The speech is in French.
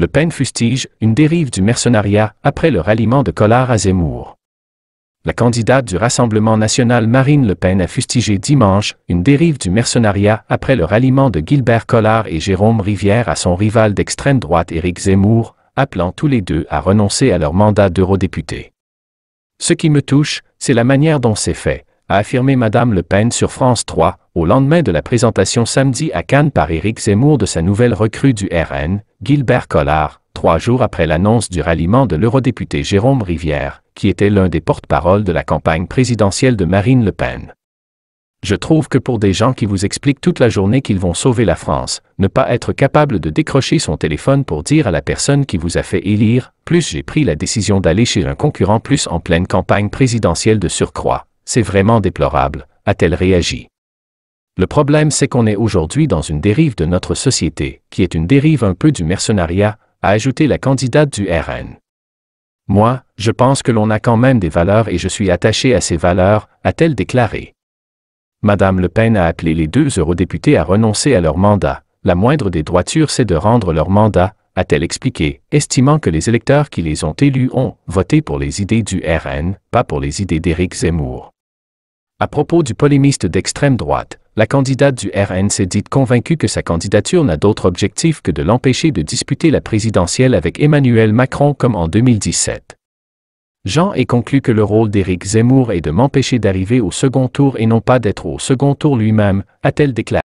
Le Pen fustige une dérive du mercenariat après le ralliement de Collard à Zemmour. La candidate du Rassemblement national Marine Le Pen a fustigé dimanche une dérive du mercenariat après le ralliement de Gilbert Collard et Jérôme Rivière à son rival d'extrême droite Éric Zemmour, appelant tous les deux à renoncer à leur mandat d'eurodéputé. Ce qui me touche, c'est la manière dont c'est fait, a affirmé Madame Le Pen sur France 3, au lendemain de la présentation samedi à Cannes par Éric Zemmour de sa nouvelle recrue du RN, Gilbert Collard, trois jours après l'annonce du ralliement de l'eurodéputé Jérôme Rivière, qui était l'un des porte-parole de la campagne présidentielle de Marine Le Pen. Je trouve que pour des gens qui vous expliquent toute la journée qu'ils vont sauver la France, ne pas être capable de décrocher son téléphone pour dire à la personne qui vous a fait élire, plus j'ai pris la décision d'aller chez un concurrent plus en pleine campagne présidentielle de surcroît, c'est vraiment déplorable, a-t-elle réagi. Le problème c'est qu'on est aujourd'hui dans une dérive de notre société, qui est une dérive un peu du mercenariat, a ajouté la candidate du RN. Moi, je pense que l'on a quand même des valeurs et je suis attaché à ces valeurs, a-t-elle déclaré. Madame Le Pen a appelé les deux eurodéputés à renoncer à leur mandat. La moindre des droitures c'est de rendre leur mandat, a-t-elle expliqué, estimant que les électeurs qui les ont élus ont voté pour les idées du RN, pas pour les idées d'Éric Zemmour. À propos du polémiste d'extrême droite, la candidate du RN s'est dite convaincue que sa candidature n'a d'autre objectif que de l'empêcher de disputer la présidentielle avec Emmanuel Macron comme en 2017. Jean est conclu que le rôle d'Éric Zemmour est de m'empêcher d'arriver au second tour et non pas d'être au second tour lui-même, a-t-elle déclaré.